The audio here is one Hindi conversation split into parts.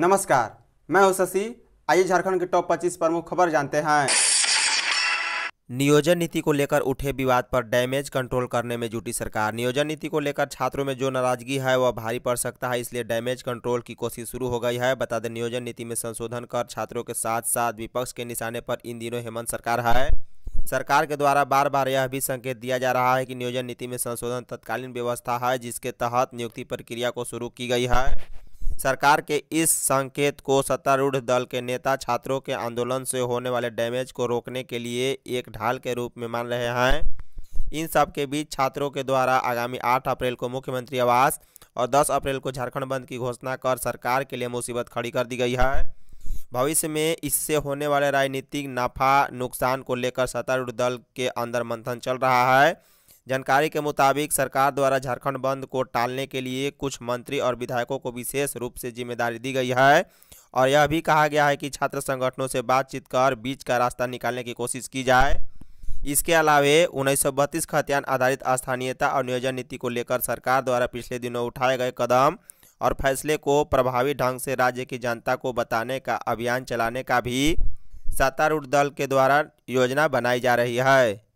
नमस्कार मैं हूं शशि आइए झारखंड के टॉप 25 प्रमुख खबर जानते हैं नियोजन नीति को लेकर उठे विवाद पर डैमेज कंट्रोल करने में जुटी सरकार नियोजन नीति को लेकर छात्रों में जो नाराजगी है वह भारी पड़ सकता है इसलिए डैमेज कंट्रोल की कोशिश शुरू हो गई है बता दें नियोजन नीति में संशोधन कर छात्रों के साथ साथ विपक्ष के निशाने पर इन दिनों हेमंत सरकार है सरकार के द्वारा बार बार यह भी संकेत दिया जा रहा है कि नियोजन नीति में संशोधन तत्कालीन व्यवस्था है जिसके तहत नियुक्ति प्रक्रिया को शुरू की गई है सरकार के इस संकेत को सत्तारूढ़ दल के नेता छात्रों के आंदोलन से होने वाले डैमेज को रोकने के लिए एक ढाल के रूप में मान रहे हैं इन सब के बीच छात्रों के द्वारा आगामी 8 अप्रैल को मुख्यमंत्री आवास और 10 अप्रैल को झारखंड बंद की घोषणा कर सरकार के लिए मुसीबत खड़ी कर दी गई है भविष्य में इससे होने वाले राजनीतिक नफा नुकसान को लेकर सत्तारूढ़ दल के अंदर मंथन चल रहा है जानकारी के मुताबिक सरकार द्वारा झारखंड बंद को टालने के लिए कुछ मंत्री और विधायकों को विशेष रूप से जिम्मेदारी दी गई है और यह भी कहा गया है कि छात्र संगठनों से बातचीत कर बीच का रास्ता निकालने की कोशिश की जाए इसके अलावे उन्नीस सौ खतियान आधारित स्थानीयता और नियोजन नीति को लेकर सरकार द्वारा पिछले दिनों उठाए गए कदम और फैसले को प्रभावी ढंग से राज्य की जनता को बताने का अभियान चलाने का भी सत्तारूढ़ दल के द्वारा योजना बनाई जा रही है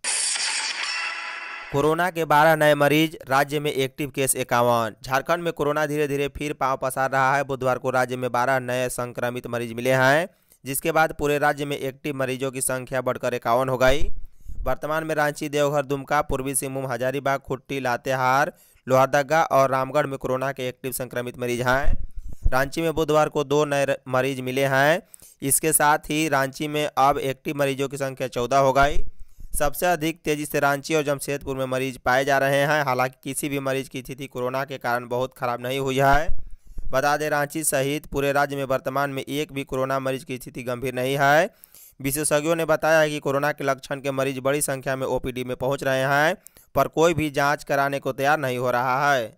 कोरोना के 12 नए मरीज राज्य में एक्टिव केस इक्यावन झारखंड में कोरोना धीरे धीरे फिर पांव पसार रहा है बुधवार को राज्य में 12 नए संक्रमित मरीज मिले हैं जिसके बाद पूरे राज्य में एक्टिव मरीजों की संख्या बढ़कर इक्यावन हो गई वर्तमान में रांची देवघर दुमका पूर्वी सिंहभूम हजारीबाग खुट्टी लातेहार लोहरदगा और रामगढ़ में कोरोना के एक्टिव संक्रमित मरीज हैं रांची में बुधवार को दो नए मरीज मिले हैं इसके साथ ही रांची में अब एक्टिव मरीजों की संख्या चौदह हो गई सबसे अधिक तेजी से रांची और जमशेदपुर में मरीज पाए जा रहे हैं हालांकि किसी भी मरीज की स्थिति कोरोना के कारण बहुत खराब नहीं हुई है बता दें रांची सहित पूरे राज्य में वर्तमान में एक भी कोरोना मरीज की स्थिति गंभीर नहीं है विशेषज्ञों ने बताया है कि कोरोना के लक्षण के मरीज बड़ी संख्या में ओपीडी में पहुंच रहे हैं पर कोई भी जांच कराने को तैयार नहीं हो रहा है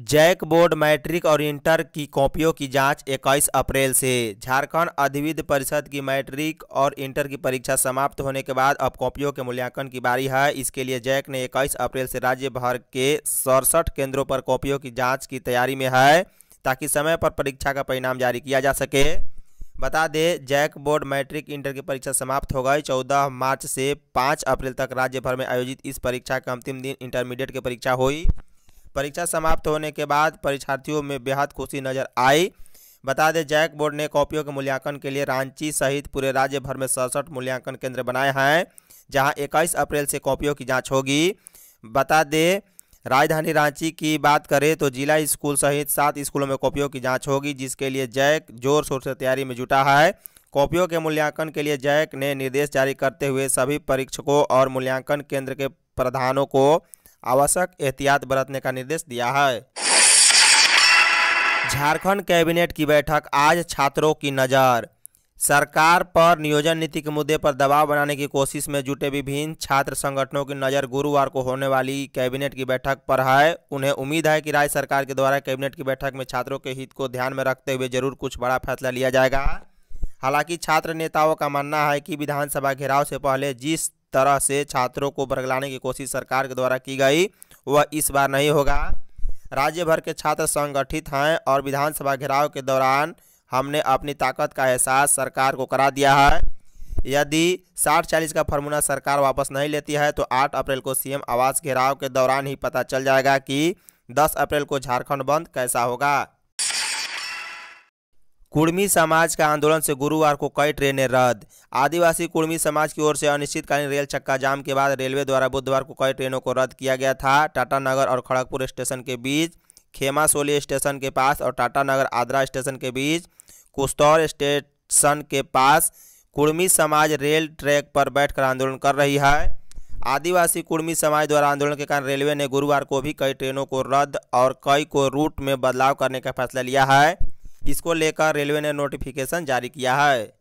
जैक बोर्ड मैट्रिक और इंटर की कॉपियों की जांच 21 अप्रैल से झारखंड अधिविद परिषद की मैट्रिक और इंटर की परीक्षा समाप्त होने के बाद अब कॉपियों के मूल्यांकन की बारी है इसके लिए जैक ने 21 अप्रैल से राज्य भर के सड़सठ केंद्रों पर कॉपियों की जांच की तैयारी में है ताकि समय पर परीक्षा का परिणाम जारी किया जा सके बता दें जैक बोर्ड मैट्रिक इंटर की परीक्षा समाप्त हो गई 14 मार्च से 5 अप्रैल तक राज्य भर में आयोजित इस परीक्षा का अंतिम दिन इंटरमीडिएट की परीक्षा हुई परीक्षा समाप्त होने के बाद परीक्षार्थियों में बेहद खुशी नजर आई बता दें जैक बोर्ड ने कॉपियों के मूल्यांकन के लिए रांची सहित पूरे राज्य भर में सड़सठ मूल्यांकन केंद्र बनाए हैं जहां 21 अप्रैल से कॉपियों की जांच होगी बता दें राजधानी रांची की बात करें तो जिला स्कूल सहित सात स्कूलों में कॉपियों की जांच होगी जिसके लिए जैक जोर शोर से तैयारी में जुटा है कॉपियों के मूल्यांकन के लिए जैक ने निर्देश जारी करते हुए सभी परीक्षकों और मूल्यांकन केंद्र के प्रधानों को आवश्यक एहतियात बरतने का निर्देश दिया है झारखंड कैबिनेट की बैठक आज छात्रों की नज़र सरकार पर नियोजन नीति के मुद्दे पर दबाव बनाने की कोशिश में जुटे विभिन्न छात्र संगठनों की नज़र गुरुवार को होने वाली कैबिनेट की बैठक पर है उन्हें उम्मीद है कि राज्य सरकार के द्वारा कैबिनेट की बैठक में छात्रों के हित को ध्यान में रखते हुए जरूर कुछ बड़ा फैसला लिया जाएगा हालांकि छात्र नेताओं का मानना है कि विधानसभा घेराव से पहले जिस तरह से छात्रों को बरगलाने की कोशिश सरकार के द्वारा की गई वह इस बार नहीं होगा राज्य भर के छात्र संगठित हैं और विधानसभा घेराव के दौरान हमने अपनी ताकत का एहसास सरकार को करा दिया है यदि साठ चालीस का फार्मूला सरकार वापस नहीं लेती है तो आठ अप्रैल को सीएम आवास घेराव के दौरान ही पता चल जाएगा कि दस अप्रैल को झारखंड बंद कैसा होगा कुर्मी समाज का आंदोलन से गुरुवार को कई ट्रेनें रद्द आदिवासी कुर्मी समाज की ओर से अनिश्चितकालीन रेल चक्का जाम के बाद रेलवे द्वारा बुधवार को कई ट्रेनों को रद्द किया गया था टाटा नगर और खड़गपुर स्टेशन के बीच खेमा सोली स्टेशन के पास और टाटा नगर स्टेशन के बीच कुस्तौर स्टेशन के पास कुर्मी समाज रेल ट्रैक पर बैठकर आंदोलन कर रही है आदिवासी कुर्मी समाज द्वारा आंदोलन के कारण रेलवे ने गुरुवार को भी कई ट्रेनों को रद्द और कई को रूट में बदलाव करने का फैसला लिया है इसको लेकर रेलवे ने नोटिफिकेशन जारी किया है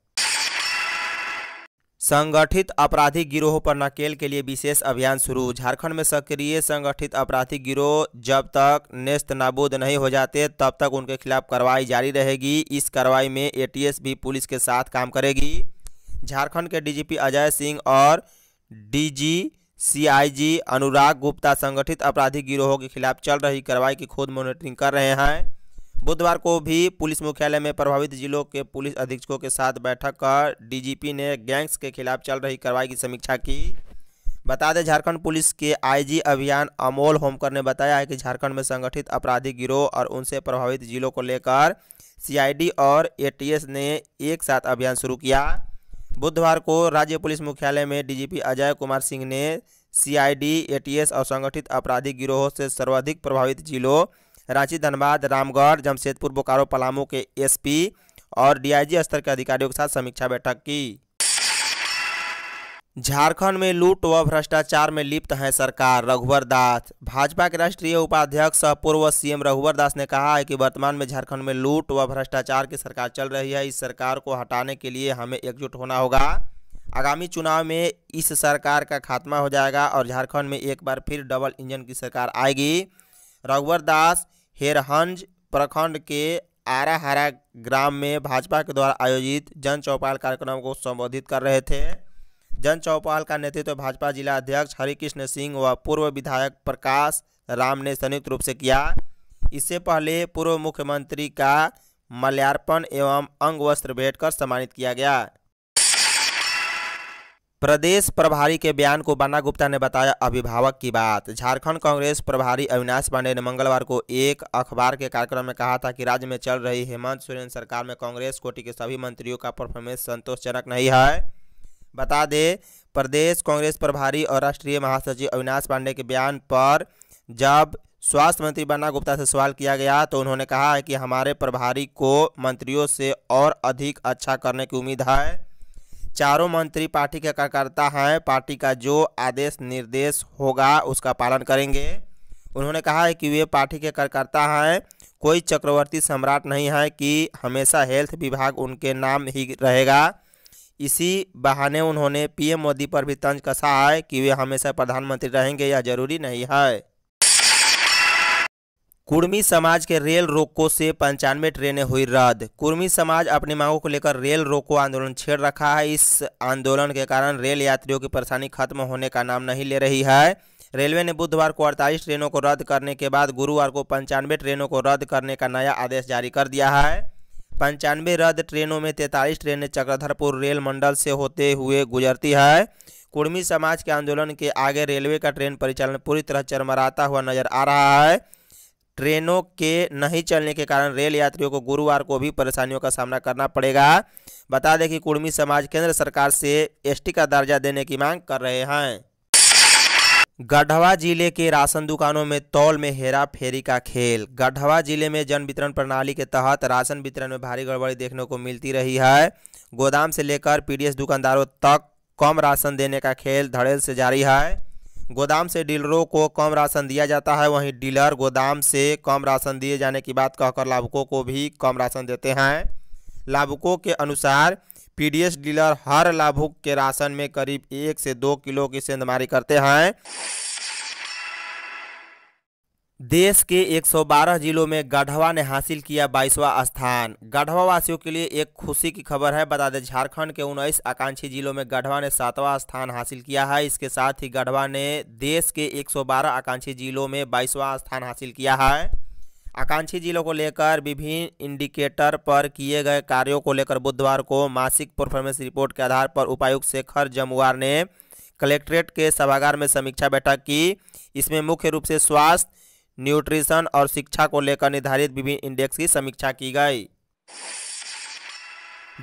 संगठित आपराधिक गिरोह पर नकेल के लिए विशेष अभियान शुरू झारखंड में सक्रिय संगठित आपराधिक गिरोह जब तक नेस्त नाबूद नहीं हो जाते तब तक उनके खिलाफ कार्रवाई जारी रहेगी इस कार्रवाई में एटीएस भी पुलिस के साथ काम करेगी झारखंड के डीजीपी अजय सिंह और डीजी सीआईजी अनुराग गुप्ता संगठित आपराधिक गिरोहों के खिलाफ चल रही कार्रवाई की खुद मॉनिटरिंग कर रहे हैं बुधवार को भी पुलिस मुख्यालय में प्रभावित जिलों के पुलिस अधीक्षकों के साथ बैठक कर डीजीपी ने गैंग्स के खिलाफ चल रही कार्रवाई की समीक्षा की बता दें झारखंड पुलिस के आईजी अभियान अमोल होमकर ने बताया है कि झारखंड में संगठित अपराधी गिरोह और उनसे प्रभावित जिलों को लेकर सीआईडी और एटीएस ने एक साथ अभियान शुरू किया बुधवार को राज्य पुलिस मुख्यालय में डीजीपी अजय कुमार सिंह ने सीआईडी एटीएस और संगठित अपराधी गिरोहों से सर्वाधिक प्रभावित जिलों रांची धनबाद रामगढ़ जमशेदपुर बोकारो पलामू के एसपी और डीआईजी स्तर के अधिकारियों के साथ समीक्षा बैठक की झारखंड में लूट व भ्रष्टाचार में लिप्त हैं सरकार रघुवर दास भाजपा के राष्ट्रीय उपाध्यक्ष सह पूर्व सीएम रघुवर दास ने कहा है कि वर्तमान में झारखंड में लूट व भ्रष्टाचार की सरकार चल रही है इस सरकार को हटाने के लिए हमें एकजुट होना होगा आगामी चुनाव में इस सरकार का खात्मा हो जाएगा और झारखंड में एक बार फिर डबल इंजन की सरकार आएगी रघुवर दास हेरहंज प्रखंड के आरा हरा ग्राम में भाजपा के द्वारा आयोजित जन चौपाल कार्यक्रम को संबोधित कर रहे थे जन चौपाल का नेतृत्व तो भाजपा जिला अध्यक्ष हरिकृष्ण सिंह व पूर्व विधायक प्रकाश राम ने संयुक्त रूप से किया इससे पहले पूर्व मुख्यमंत्री का मल्यार्पण एवं अंग वस्त्र भेंट कर सम्मानित किया गया प्रदेश प्रभारी के बयान को बन्ना गुप्ता ने बताया अभिभावक की बात झारखंड कांग्रेस प्रभारी अविनाश पांडे ने मंगलवार को एक अखबार के कार्यक्रम में कहा था कि राज्य में चल रही हेमंत सोरेन सरकार में कांग्रेस कोटि के सभी मंत्रियों का परफॉर्मेंस संतोषजनक नहीं है बता दें प्रदेश कांग्रेस प्रभारी और राष्ट्रीय महासचिव अविनाश पांडे के बयान पर जब स्वास्थ्य मंत्री बन्ना गुप्ता से सवाल किया गया तो उन्होंने कहा है कि हमारे प्रभारी को मंत्रियों से और अधिक अच्छा करने की उम्मीद है चारों मंत्री पार्टी के कार्यकर्ता हैं पार्टी का जो आदेश निर्देश होगा उसका पालन करेंगे उन्होंने कहा है कि वे पार्टी के कार्यकर्ता हैं कोई चक्रवर्ती सम्राट नहीं है कि हमेशा हेल्थ विभाग उनके नाम ही रहेगा इसी बहाने उन्होंने पीएम मोदी पर भी तंज कसा है कि वे हमेशा प्रधानमंत्री रहेंगे यह जरूरी नहीं है कुर्मी समाज के रेल रोको से पंचानवे ट्रेनें हुई रद्द कुर्मी समाज अपनी मांगों को लेकर रेल रोको आंदोलन छेड़ रखा है इस आंदोलन के कारण रेल यात्रियों की परेशानी खत्म होने का नाम नहीं ले रही है रेलवे ने बुधवार को अड़तालीस ट्रेनों को रद्द करने के बाद गुरुवार को पंचानवे ट्रेनों को रद्द करने का नया आदेश जारी कर दिया है पंचानवे रद्द ट्रेनों में तैंतालीस ट्रेनें चक्रधरपुर रेल मंडल से होते हुए गुजरती है कुर्मी समाज के आंदोलन के आगे रेलवे का ट्रेन परिचालन पूरी तरह चरमराता हुआ नजर आ रहा है ट्रेनों के नहीं चलने के कारण रेल यात्रियों को गुरुवार को भी परेशानियों का सामना करना पड़ेगा बता दें कि कुर्मी समाज केंद्र सरकार से एसटी का दर्जा देने की मांग कर रहे हैं गढ़वा जिले के राशन दुकानों में तौल में हेरा फेरी का खेल गढ़वा जिले में जन वितरण प्रणाली के तहत राशन वितरण में भारी गड़बड़ी देखने को मिलती रही है गोदाम से लेकर पीडीएस दुकानदारों तक कम राशन देने का खेल धड़ेल से जारी है गोदाम से डीलरों को कम राशन दिया जाता है वहीं डीलर गोदाम से कम राशन दिए जाने की बात कहकर लाभुकों को भी कम राशन देते हैं लाभुकों के अनुसार पीडीएस डीलर हर लाभुक के राशन में करीब एक से दो किलो की सेंधमारी करते हैं देश के 112 जिलों में गढ़वा ने हासिल किया बाईसवां स्थान गढ़वा वासियों के लिए एक खुशी की खबर है बता दें झारखंड के उन्नीस आकांक्षी जिलों में गढ़वा ने सातवां स्थान हासिल किया है इसके साथ ही गढ़वा ने देश के 112 आकांक्षी जिलों में बाईसवां स्थान हासिल किया है आकांक्षी जिलों को लेकर विभिन्न इंडिकेटर पर किए गए कार्यों को लेकर बुधवार को मासिक परफॉर्मेंस रिपोर्ट के आधार पर उपायुक्त शेखर जमुआर ने कलेक्ट्रेट के सभागार में समीक्षा बैठक की इसमें मुख्य रूप से स्वास्थ्य न्यूट्रिशन और शिक्षा को लेकर निर्धारित विभिन्न इंडेक्स की समीक्षा की गई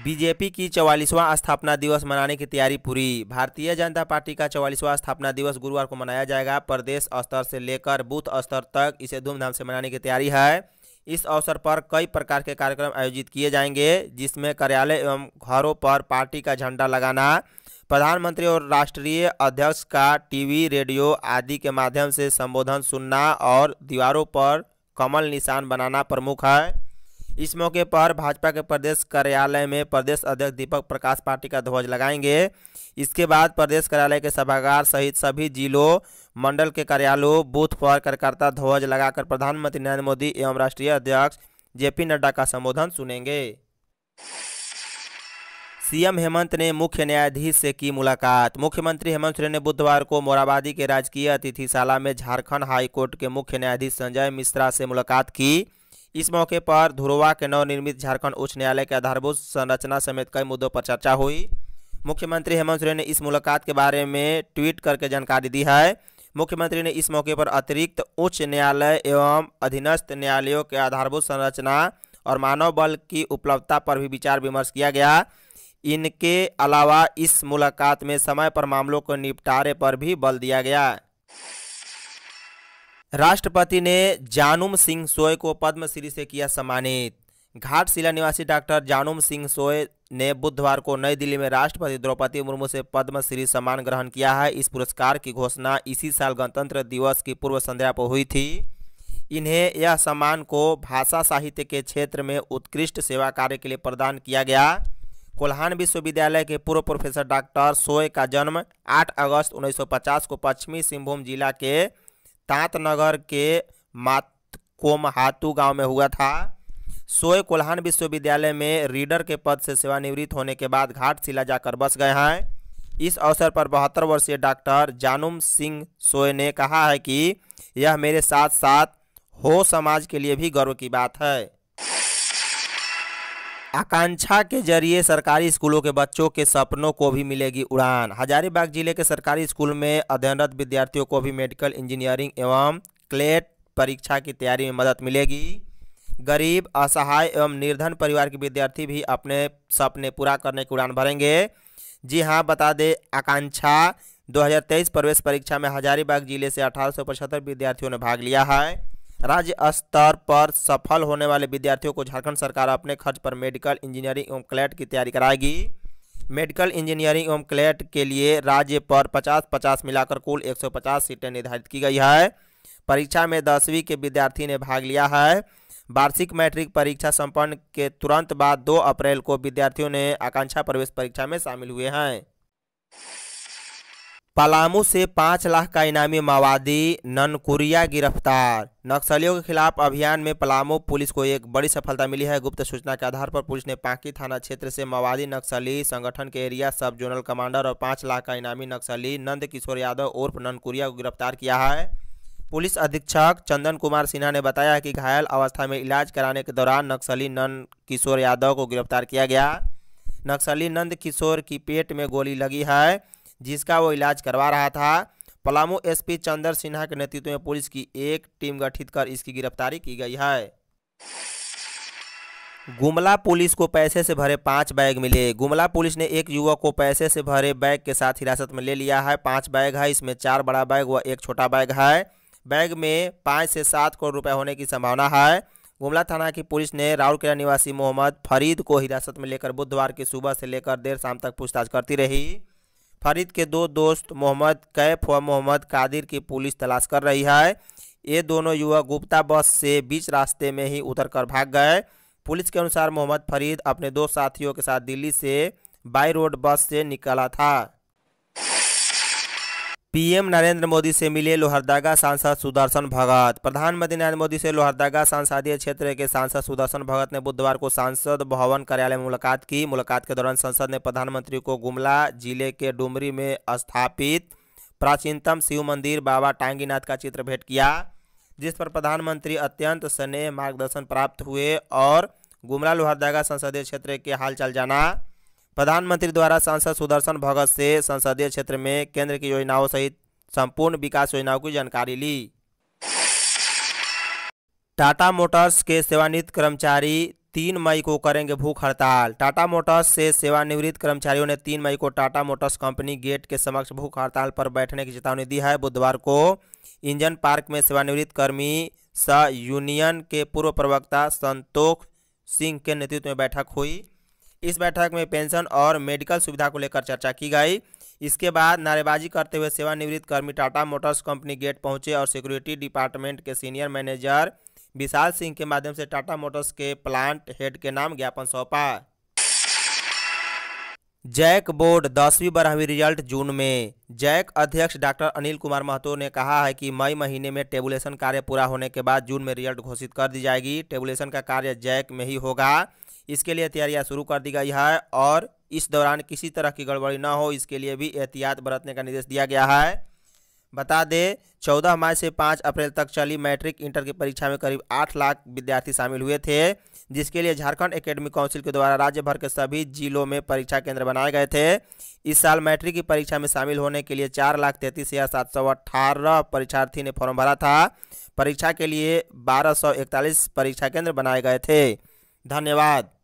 बीजेपी की चौवालीसवां स्थापना दिवस मनाने की तैयारी पूरी भारतीय जनता पार्टी का चौवालीसवां स्थापना दिवस गुरुवार को मनाया जाएगा प्रदेश स्तर से लेकर बूथ स्तर तक इसे धूमधाम से मनाने की तैयारी है इस अवसर पर कई प्रकार के कार्यक्रम आयोजित किए जाएंगे जिसमें कार्यालय एवं घरों पर पार्टी का झंडा लगाना प्रधानमंत्री और राष्ट्रीय अध्यक्ष का टीवी रेडियो आदि के माध्यम से संबोधन सुनना और दीवारों पर कमल निशान बनाना प्रमुख है इस मौके पर भाजपा के प्रदेश कार्यालय में प्रदेश अध्यक्ष दीपक प्रकाश पार्टी का ध्वज लगाएंगे इसके बाद प्रदेश कार्यालय के सभागार सहित सभी जिलों मंडल के कार्यालयों बूथ पर कार्यकर्ता ध्वज लगाकर प्रधानमंत्री नरेंद्र मोदी एवं राष्ट्रीय अध्यक्ष जेपी नड्डा का संबोधन सुनेंगे सीएम हेमंत ने मुख्य न्यायाधीश से की मुलाकात मुख्यमंत्री हेमंत सोरेन ने बुधवार को मोराबादी के राजकीय अतिथिशाला में झारखंड हाईकोर्ट के मुख्य न्यायाधीश संजय मिश्रा से मुलाकात की इस मौके पर धुरवा के नवनिर्मित झारखंड उच्च न्यायालय के आधारभूत संरचना समेत कई मुद्दों पर चर्चा हुई मुख्यमंत्री हेमंत सोरेन ने इस मुलाकात के बारे में ट्वीट करके जानकारी दी है मुख्यमंत्री ने इस मौके पर अतिरिक्त उच्च न्यायालय एवं अधीनस्थ न्यायालयों के आधारभूत संरचना और मानव बल की उपलब्धता पर भी विचार विमर्श किया गया इनके अलावा इस मुलाकात में समय पर मामलों को निपटारे पर भी बल दिया गया राष्ट्रपति ने जानुम सिंह सोय को पद्मश्री से किया सम्मानित घाटशिला निवासी डॉक्टर जानुम सिंह सोय ने बुधवार को नई दिल्ली में राष्ट्रपति द्रौपदी मुर्मू से पद्मश्री सम्मान ग्रहण किया है इस पुरस्कार की घोषणा इसी साल गणतंत्र दिवस की पूर्व संध्या पर हुई थी इन्हें यह सम्मान को भाषा साहित्य के क्षेत्र में उत्कृष्ट सेवा कार्य के लिए प्रदान किया गया कोल्हान विश्वविद्यालय के पूर्व प्रोफेसर डॉक्टर सोय का जन्म 8 अगस्त 1950 को पश्चिमी सिंहभूम जिला के तांतनगर के मातकोमहातू गांव में हुआ था सोए कोल्हान विश्वविद्यालय में रीडर के पद से सेवानिवृत्त होने के बाद घाट शिला जाकर बस गए हैं इस अवसर पर बहत्तर वर्षीय डॉक्टर जानुम सिंह सोए ने कहा है कि यह मेरे साथ साथ हो समाज के लिए भी गर्व की बात है आकांक्षा के जरिए सरकारी स्कूलों के बच्चों के सपनों को भी मिलेगी उड़ान हजारीबाग जिले के सरकारी स्कूल में अध्ययनरत विद्यार्थियों को भी मेडिकल इंजीनियरिंग एवं क्लेट परीक्षा की तैयारी में मदद मिलेगी गरीब असहाय एवं निर्धन परिवार के विद्यार्थी भी अपने सपने पूरा करने की उड़ान भरेंगे जी हाँ बता दें आकांक्षा 2023 प्रवेश परीक्षा में हजारीबाग जिले से अठारह विद्यार्थियों ने भाग लिया है राज्य स्तर पर सफल होने वाले विद्यार्थियों को झारखंड सरकार अपने खर्च पर मेडिकल इंजीनियरिंग एवं क्लैट की तैयारी कराएगी मेडिकल इंजीनियरिंग एवं क्लैट के लिए राज्य पर 50-50 मिलाकर कुल 150 सीटें निर्धारित की गई है परीक्षा में दसवीं के विद्यार्थी ने भाग लिया है वार्षिक मैट्रिक परीक्षा संपन्न के तुरंत बाद दो अप्रैल को विद्यार्थियों ने आकांक्षा प्रवेश परीक्षा में शामिल हुए हैं पलामू से पाँच लाख का इनामी माओवादी ननकुरिया गिरफ्तार नक्सलियों के खिलाफ अभियान में पलामू पुलिस को एक बड़ी सफलता मिली है गुप्त सूचना के आधार पर पुलिस ने पाकी थाना क्षेत्र से माओवादी नक्सली संगठन के एरिया सब जोनल कमांडर और पाँच लाख का इनामी नक्सली नंद किशोर यादव उर्फ ननकुरिया को गिरफ्तार किया है पुलिस अधीक्षक चंदन कुमार सिन्हा ने बताया कि घायल अवस्था में इलाज कराने के दौरान नक्सली नंद किशोर यादव को गिरफ्तार किया गया नक्सली नंद किशोर की पेट में गोली लगी है जिसका वो इलाज करवा रहा था पलामू एसपी चंद्र सिन्हा के नेतृत्व में पुलिस की एक टीम गठित कर इसकी गिरफ्तारी की गई है गुमला पुलिस को पैसे से भरे पाँच बैग मिले गुमला पुलिस ने एक युवक को पैसे से भरे बैग के साथ हिरासत में ले लिया है पाँच बैग है इसमें चार बड़ा बैग व एक छोटा बैग है बैग में पाँच से सात करोड़ रुपए होने की संभावना है गुमला थाना की पुलिस ने राउरकेला निवासी मोहम्मद फरीद को हिरासत में लेकर बुधवार की सुबह से लेकर देर शाम तक पूछताछ करती रही फरीद के दो दोस्त मोहम्मद कैफ व मोहम्मद कादिर की पुलिस तलाश कर रही है ये दोनों युवक गुप्ता बस से बीच रास्ते में ही उतर कर भाग गए पुलिस के अनुसार मोहम्मद फरीद अपने दो साथियों के साथ दिल्ली से बाई रोड बस से निकला था पीएम नरेंद्र मोदी से मिले लोहरदागा सांसद सुदर्शन भगत प्रधानमंत्री नरेंद्र मोदी से लोहरदागा संसदीय क्षेत्र के सांसद सुदर्शन भगत ने बुधवार को सांसद भवन कार्यालय में मुलाकात की मुलाकात के दौरान संसद ने प्रधानमंत्री को गुमला जिले के डुमरी में स्थापित प्राचीनतम शिव मंदिर बाबा टांगीनाथ का चित्र भेंट किया जिस पर प्रधानमंत्री अत्यंत स्नेह मार्गदर्शन प्राप्त हुए और गुमला लोहरदागा संसदीय क्षेत्र के हालचाल जाना प्रधानमंत्री द्वारा सांसद सुदर्शन भगत से संसदीय क्षेत्र में केंद्र की योजनाओं सहित संपूर्ण विकास योजनाओं की जानकारी ली टाटा मोटर्स के सेवानिवृत्त कर्मचारी तीन मई को करेंगे भूख हड़ताल टाटा मोटर्स से सेवानिवृत्त कर्मचारियों ने तीन मई को टाटा मोटर्स कंपनी गेट के समक्ष भूख हड़ताल पर बैठने की चेतावनी दी है बुधवार को इंजन पार्क में सेवानिवृत्त कर्मी स यूनियन के पूर्व प्रवक्ता संतोष सिंह के नेतृत्व में बैठक हुई इस बैठक में पेंशन और मेडिकल सुविधा को लेकर चर्चा की गई इसके बाद नारेबाजी करते हुए सेवानिवृत्त कर्मी टाटा मोटर्स कंपनी गेट पहुंचे और सिक्योरिटी डिपार्टमेंट के सीनियर मैनेजर विशाल सिंह के माध्यम से टाटा मोटर्स के प्लांट हेड के नाम ज्ञापन सौंपा जैक बोर्ड दसवीं बारहवीं रिजल्ट जून में जैक अध्यक्ष डॉक्टर अनिल कुमार महतो ने कहा है कि मई महीने में टेबुलेशन कार्य पूरा होने के बाद जून में रिजल्ट घोषित कर दी जाएगी टेबुलेशन का कार्य जैक में ही होगा इसके लिए तैयारियाँ शुरू कर दी गई है और इस दौरान किसी तरह की गड़बड़ी न हो इसके लिए भी एहतियात बरतने का निर्देश दिया गया है बता दें चौदह मई से पाँच अप्रैल तक चली मैट्रिक इंटर की परीक्षा में करीब आठ लाख विद्यार्थी शामिल हुए थे जिसके लिए झारखंड एकेडमिक काउंसिल के द्वारा राज्य भर के सभी जिलों में परीक्षा केंद्र बनाए गए थे इस साल मैट्रिक की परीक्षा में शामिल होने के लिए चार लाख तैंतीस हज़ार सात सौ अट्ठारह परीक्षार्थी ने फॉर्म भरा था परीक्षा के लिए बारह सौ इकतालीस परीक्षा केंद्र बनाए गए थे धन्यवाद